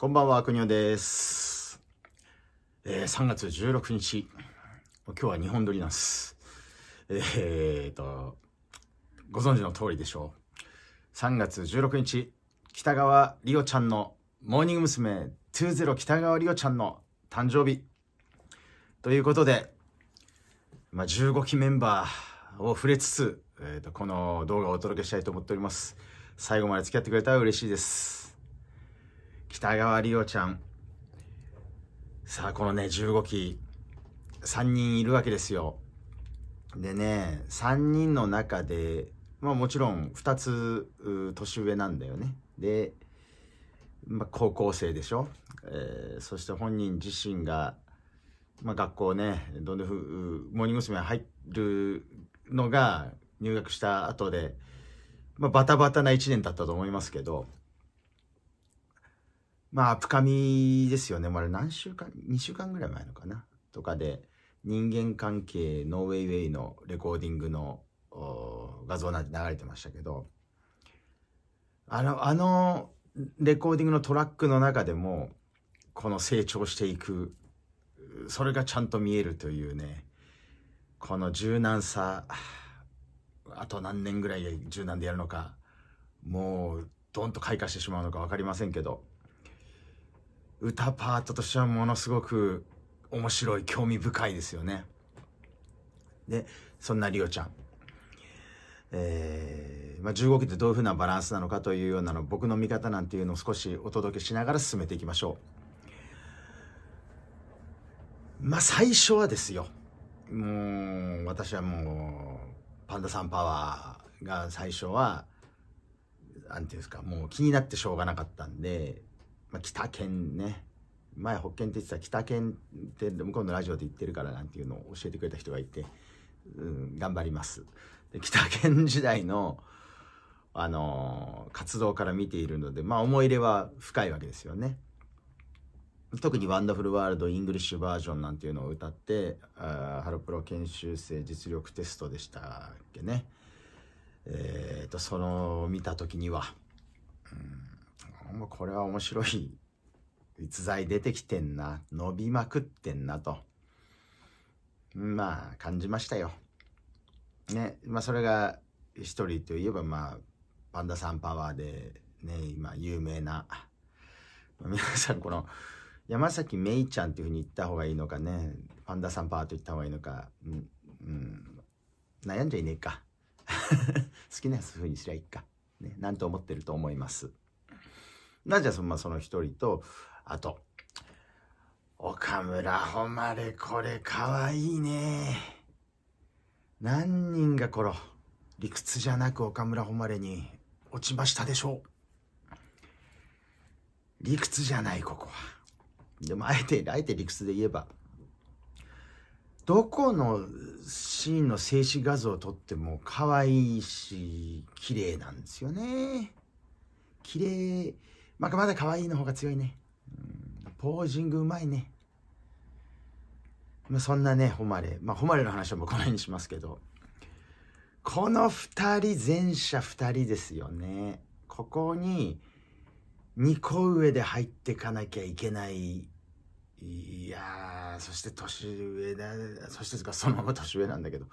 こんばんは、くにょです。えー、3月16日。今日は日本撮りなんです。えー、と、ご存知の通りでしょう。3月16日、北川りおちゃんの、モーニング娘。20北川りおちゃんの誕生日。ということで、まあ、15期メンバーを触れつつ、えーと、この動画をお届けしたいと思っております。最後まで付き合ってくれたら嬉しいです。北川莉央ちゃん。さあ、このね、15期、3人いるわけですよ。でね、3人の中で、まあもちろん2つ年上なんだよね。で、まあ、高校生でしょ、えー、そして本人自身が、まあ、学校ねどんどんふモーニング娘。入るのが入学した後で、まあ、バタバタな1年だったと思いますけどまあ、深プカミですよね。まだ何週間、2週間ぐらい前のかなとかで、人間関係、ノーウェイウェイのレコーディングの画像なんて流れてましたけど、あの、あの、レコーディングのトラックの中でも、この成長していく、それがちゃんと見えるというね、この柔軟さ、あと何年ぐらい柔軟でやるのか、もう、どんと開花してしまうのか分かりませんけど、歌パートとしてはものすごく面白い、興味深いですよね。で、そんなリオちゃん。えー、まあ、15期ってどういうふうなバランスなのかというようなの、僕の見方なんていうのを少しお届けしながら進めていきましょう。まあ、最初はですよ。もう、私はもう、パンダさんパワーが最初は、なんていうんですか、もう気になってしょうがなかったんで、まあ、北県ね前北県って言ってた北県って向こうのラジオで言ってるからなんていうのを教えてくれた人がいて、うん、頑張りますで北県時代のあのー、活動から見ているのでまあ思い入れは深いわけですよね特に「ワンダフルワールドイングリッシュバージョン」なんていうのを歌ってあハロプロ研修生実力テストでしたっけねえっ、ー、とその見た時には、うんもこれは面白い逸材出てきてんな、伸びまくってんなと、まあ感じましたよ。ね、まあそれが一人といえばまあ、パンダさんパワーでね、今有名な、皆さんこの、山崎めいちゃんっていうふうに言った方がいいのかね、パンダさんパワーと言った方がいいのか、うん、うん、悩んじゃいねえか。好きなふうにすりゃいいか。ね、なんと思ってると思います。なじゃそ,、まあ、その一人と、あと、岡村誉れこれかわいいね。何人がこの理屈じゃなく岡村誉に落ちましたでしょう。理屈じゃない、ここは。でも、あえて、あえて理屈で言えば、どこのシーンの静止画像を撮っても可愛いし、綺麗なんですよね。綺麗。まあ、まだ可愛いの方が強いね。ポージングうまいね。まあ、そんなね、誉れ。まあ、誉れの話はもうこの辺にしますけど。この二人、前者二人ですよね。ここに、二個上で入ってかなきゃいけない。いやそして年上だ。そしてそのまま年上なんだけど。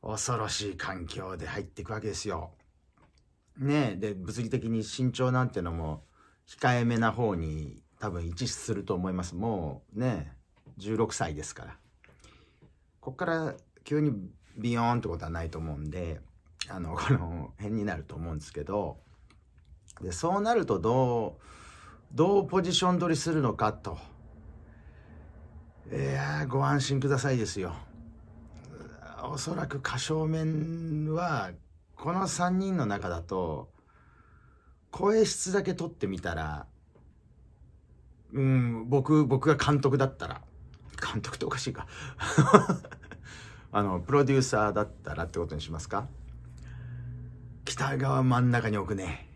恐ろしい環境で入っていくわけですよ。ねで物理的に身長なんていうのも控えめな方に多分一致すると思いますもうね16歳ですからこっから急にビヨーンってことはないと思うんであのこの辺になると思うんですけどでそうなるとどうどうポジション取りするのかといやご安心くださいですよおそらく過小面はこの3人の中だと声質だけ取ってみたらうん僕僕が監督だったら監督っておかしいか あのプロデューサーだったらってことにしますか北側真ん中に置くね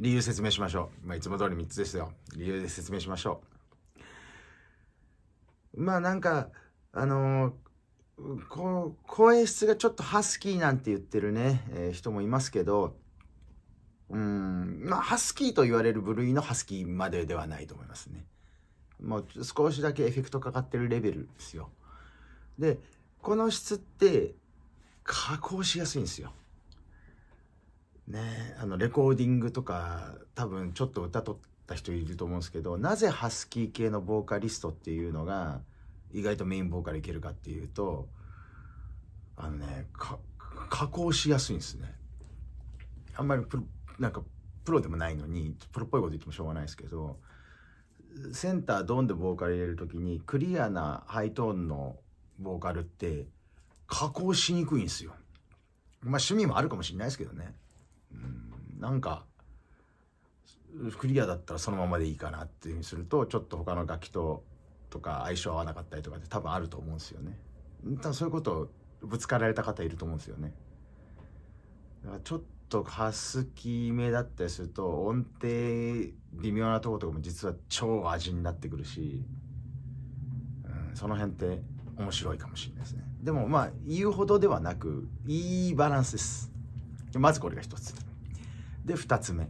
理由説明しましょう、まあ、いつも通り3つですよ理由で説明しましょうまあなんかあのーこの声質がちょっとハスキーなんて言ってるね、えー、人もいますけど、うん、まあ、ハスキーと言われる部類のハスキーまでではないと思いますね。もう少しだけエフェクトかかってるレベルですよ。で、この質って加工しやすいんですよ。ね、あのレコーディングとか多分ちょっと歌とった人いると思うんですけどなぜハスキー系のボーカリストっていうのが意外とメインボーカルいけるかっていうとあのね加工しやすいんですねあんまりプロなんかプロでもないのにプロっぽいこと言ってもしょうがないですけどセンタードンでボーカル入れる時にクリアなハイトーンのボーカルって加工しにくいんですよまあ趣味もあるかもしれないですけどねうんなんかクリアだったらそのままでいいかなっていうふうにするとちょっと他の楽器ととか相性合わなかったりとかって多分あると思うんですよね多分そういうことをぶつかられた方いると思うんですよねだからちょっとハスキーめだったりすると音程微妙なとことかも実は超味になってくるし、うん、その辺って面白いかもしれないですねでもまあ言うほどではなくいいバランスですまずこれが1つで2つ目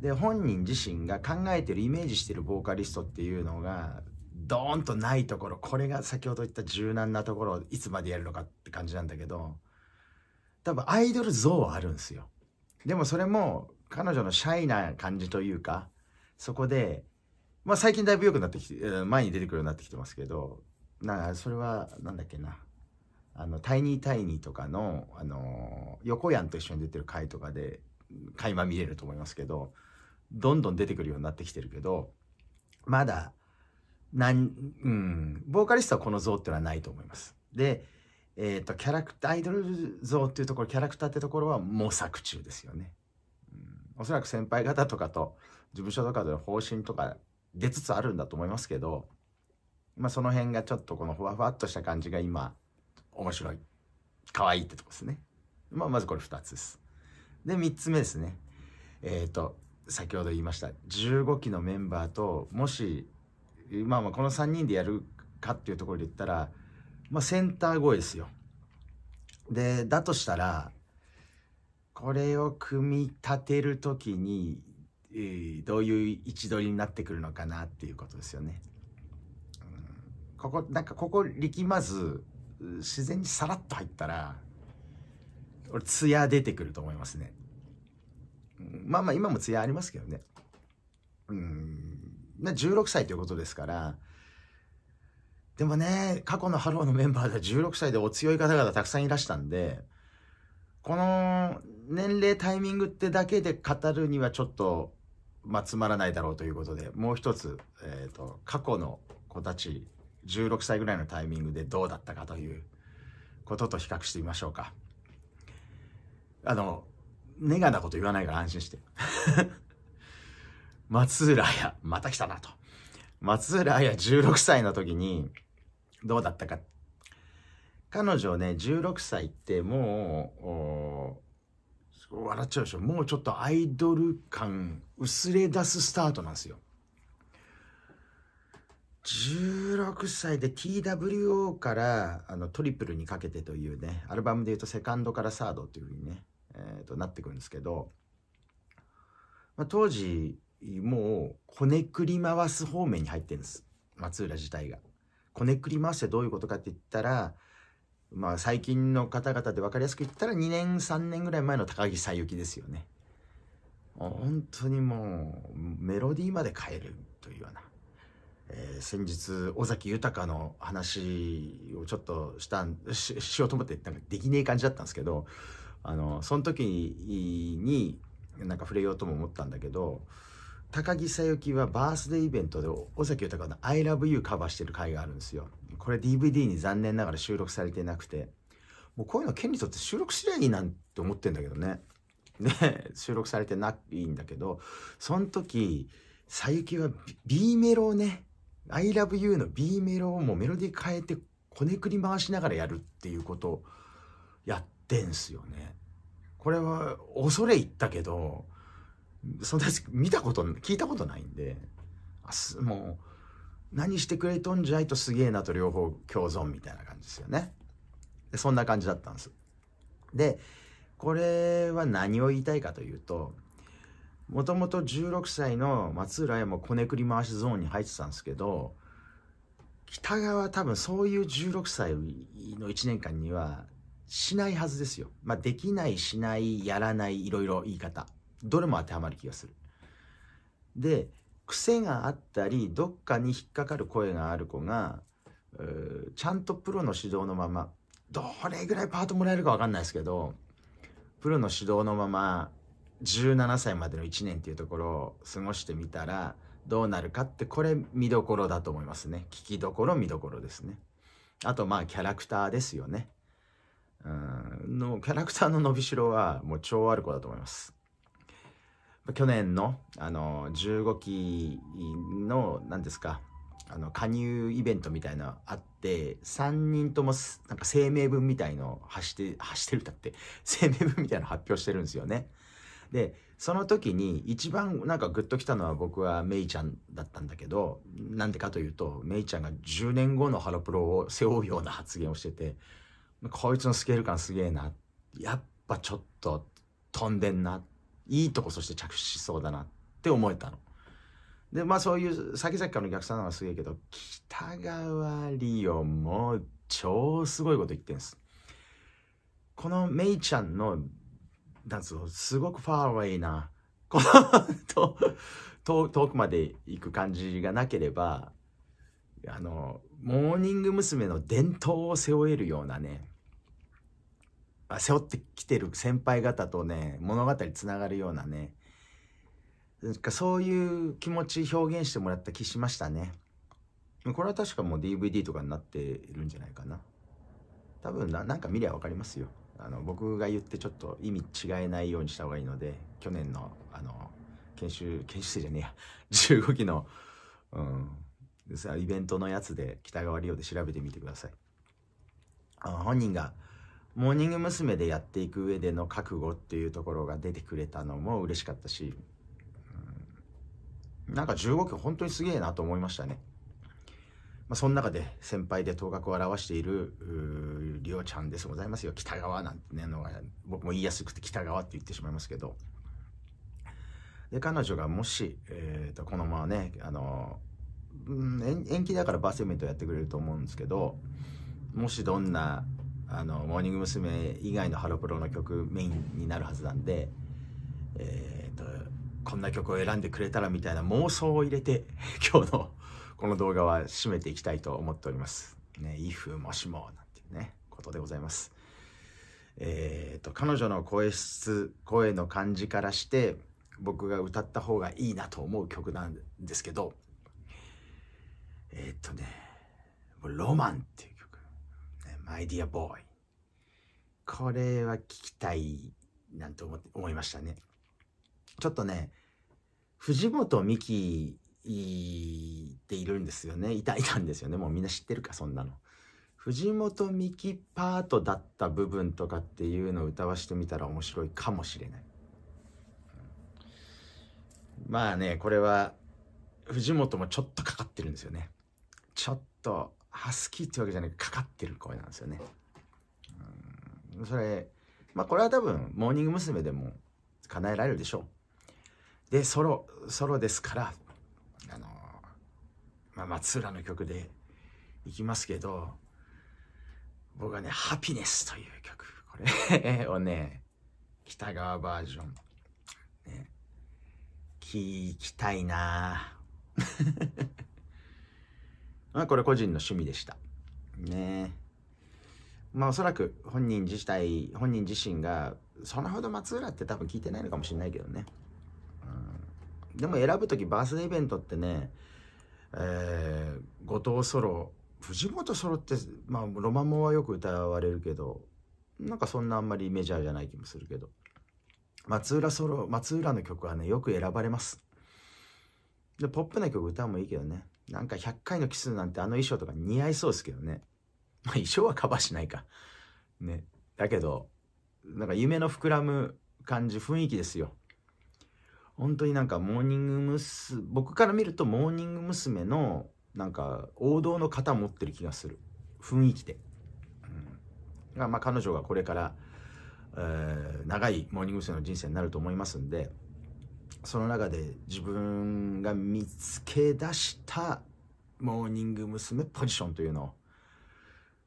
で本人自身が考えてるイメージしてるボーカリストっていうのがドーンとないところ、これが先ほど言った柔軟なところをいつまでやるのかって感じなんだけど、多分アイドル像はあるんですよ。でもそれも彼女のシャイな感じというか、そこで、まあ最近だいぶ良くなってきて、前に出てくるようになってきてますけど、なそれは何だっけな。あの、タイニータイニーとかの、あのー、横やんと一緒に出てる回とかで、垣間見れると思いますけど、どんどん出てくるようになってきてるけど、まだ、なん、うん、ボーカリストはこの像っていうのはないと思います。で、えっ、ー、と、キャラクター、アイドル像っていうところ、キャラクターってところは模索中ですよね。うん、おそらく先輩方とかと、事務所とかでの方針とか出つつあるんだと思いますけど、まあその辺がちょっとこのふわふわっとした感じが今、面白い。可愛いってとこですね。まあまずこれ2つです。で、3つ目ですね。えっ、ー、と、先ほど言いました15期のメンバーともしまあまあこの3人でやるかっていうところで言ったら、まあ、センター越えですよ。でだとしたらこれを組み立てる時に、えー、どういう位置取りになってくるのかなっていうことですよね。うん、ここなんかここ力まず自然にさらっと入ったら俺艶出てくると思いますね。まあまあ今も艶ありますけどね。うんまあ、16歳ということですから、でもね、過去のハローのメンバーでは16歳でお強い方々たくさんいらしたんで、この年齢タイミングってだけで語るにはちょっと、まあ、つまらないだろうということで、もう一つ、えっ、ー、と、過去の子たち、16歳ぐらいのタイミングでどうだったかということと比較してみましょうか。あの、ネガなこと言わないから安心して。松浦綾、また来たなと。松浦綾16歳の時に、どうだったか。彼女ね、16歳ってもう、笑っちゃうでしょ。もうちょっとアイドル感薄れ出すスタートなんですよ。16歳で TWO からあのトリプルにかけてというね、アルバムで言うとセカンドからサードっていうふうにね、えー、となってくるんですけど、まあ、当時、もうこねくり回す方面に入ってるんです松浦自体が。こねくり回すってどういうことかって言ったらまあ最近の方々で分かりやすく言ったら2年3年ぐらい前の高木さゆきですよね。本当にもうメロディーまで変えるというような、えー、先日尾崎豊の話をちょっとしたししようと思ってなんかできねえ感じだったんですけどあのその時になんか触れようとも思ったんだけど高木さゆきはバースデーイベントで尾崎豊の「ILOVEYOU」カバーしてる回があるんですよこれ DVD に残念ながら収録されてなくてもうこういうの権利とって収録しりゃいいなんて思ってんだけどねね収録されてないんだけどその時さゆきは B メロをね「ILOVEYOU」の B メロをもうメロディー変えてこねくり回しながらやるっていうことをやってんすよねこれは恐れ入ったけどそんな見たこと聞いたことないんであもう何してくれとんじゃいとすげえなと両方共存みたいな感じですよねでそんな感じだったんですでこれは何を言いたいかというともともと16歳の松浦綾もこねくり回しゾーンに入ってたんですけど北側多分そういう16歳の1年間にはしないはずですよ。まあ、できない、しない、やらない、いろいろ言い方。どれも当てはまる気がする。で癖があったりどっかに引っかかる声がある子がちゃんとプロの指導のままどれぐらいパートもらえるか分かんないですけどプロの指導のまま17歳までの1年っていうところを過ごしてみたらどうなるかってこれ見どころだと思いますね聞きどころ見どころですねあとまあキャラクターですよねうんのキャラクターの伸びしろはもう超ある子だと思います去年の、あの、15期の、何ですか、あの、加入イベントみたいなあって、3人とも、なんか声明文みたいの発して、発してるだって、声明文みたいな発表してるんですよね。で、その時に一番なんかグッときたのは僕はメイちゃんだったんだけど、なんでかというと、メイちゃんが10年後のハロプロを背負うような発言をしてて、こいつのスケール感すげえな。やっぱちょっと飛んでんなっいいとこそして着手しそうだなって思えたの。でまあそういう先々からの逆算はすげえけど北川リオも超すごいこと言ってんです。このメイちゃんのなんつうすごくファーウェイなこの と遠くまで行く感じがなければあのモーニング娘。の伝統を背負えるようなね背負ってきてる先輩方とね物語つながるようなねなんかそういう気持ち表現してもらった気しましたねこれは確かもう DVD とかになっているんじゃないかな多分ななんか見りゃ分かりますよあの僕が言ってちょっと意味違えないようにした方がいいので去年のあの研修研修生じゃねえや15 期の、うん、イベントのやつで北川リオで調べてみてくださいあ本人がモーニング娘。でやっていく上での覚悟っていうところが出てくれたのも嬉しかったし、うん、なんか15曲本当にすげえなと思いましたね。まあ、その中で先輩で頭角を現しているりょうちゃんですございますよ北川なんてねのが僕も言いやすくて北川って言ってしまいますけどで彼女がもし、えーと、このままねあの、うん、延期だからバースイベントやってくれると思うんですけどもしどんなあのモーニング娘。以外のハロプロの曲メインになるはずなんで、えーと、こんな曲を選んでくれたらみたいな妄想を入れて 今日のこの動画は締めていきたいと思っております。ね、if もしもなんていうねことでございます。えーと、彼女の声質声の感じからして僕が歌った方がいいなと思う曲なんですけどえー、とね「ロマン」っていう My Dear Boy。これは聞きたいなんて思思いましたね。ちょっとね、藤本美貴っているんですよね。いた、いたんですよね。もうみんな知ってるか、そんなの。藤本美貴パートだった部分とかっていうのを歌わしてみたら面白いかもしれない。まあね、これは藤本もちょっとかかってるんですよね。ちょっとハスキーってわけじゃなくかかってる声なんですよね。うんそれ、まあこれは多分、モーニング娘。でも叶えられるでしょう。で、ソロ、ソロですから、あのまあ松浦の曲でいきますけど、僕はね、ハピネスという曲、これをね、北川バージョン、ね、聞きたいなぁ。まあ、これ個人の趣味でした。ねまあ、おそらく本人自体、本人自身が、そのほど松浦って多分聞いてないのかもしれないけどね。うん、でも選ぶ時バースデーイベントってね、えー、後藤ソロ、藤本ソロって、まあ、ロマンモはよく歌われるけど、なんかそんなあんまりメジャーじゃない気もするけど。松浦ソロ、松浦の曲はね、よく選ばれます。で、ポップな曲歌うもいいけどね。なんか100回のキスなんてあの衣装とか似合いそうですけどね。まあ衣装はカバーしないか。ね。だけど、なんか夢の膨らむ感じ、雰囲気ですよ。本当になんかモーニング娘。僕から見るとモーニング娘。のなんか王道の型持ってる気がする。雰囲気で。うん、まあ彼女がこれから、えー、長いモーニング娘。の人生になると思いますんで、その中で自分が見つけ出したモーニング娘。ポジションというのを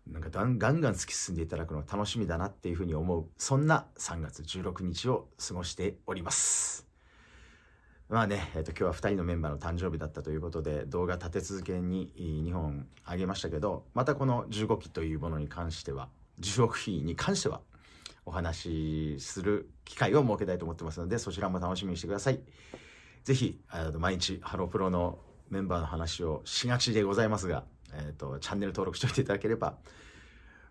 なんかガンガン突き進んでいただくの楽しみだなっていうふうに思うそんな3月16日を過ごしておりますまあね、えっと、今日は2人のメンバーの誕生日だったということで動画立て続けに2本あげましたけどまたこの15期というものに関しては16期に関してはお話しする機会を設けたいと思ってますので、そちらも楽しみにしてください。ぜひ、毎日ハロプロのメンバーの話をしがちでございますが、えっ、ー、と、チャンネル登録しておいていただければ、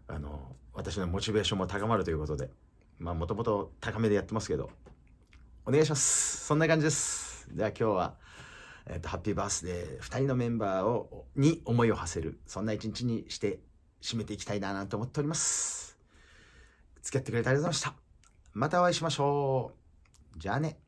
あの、私のモチベーションも高まるということで、まあ、もともと高めでやってますけど、お願いします。そんな感じです。では今日は、えっ、ー、と、ハッピーバースデー、2人のメンバーを、に思いを馳せる、そんな一日にして、締めていきたいななんて思っております。付き合ってくれてありがとうございました。またお会いしましょう。じゃあね。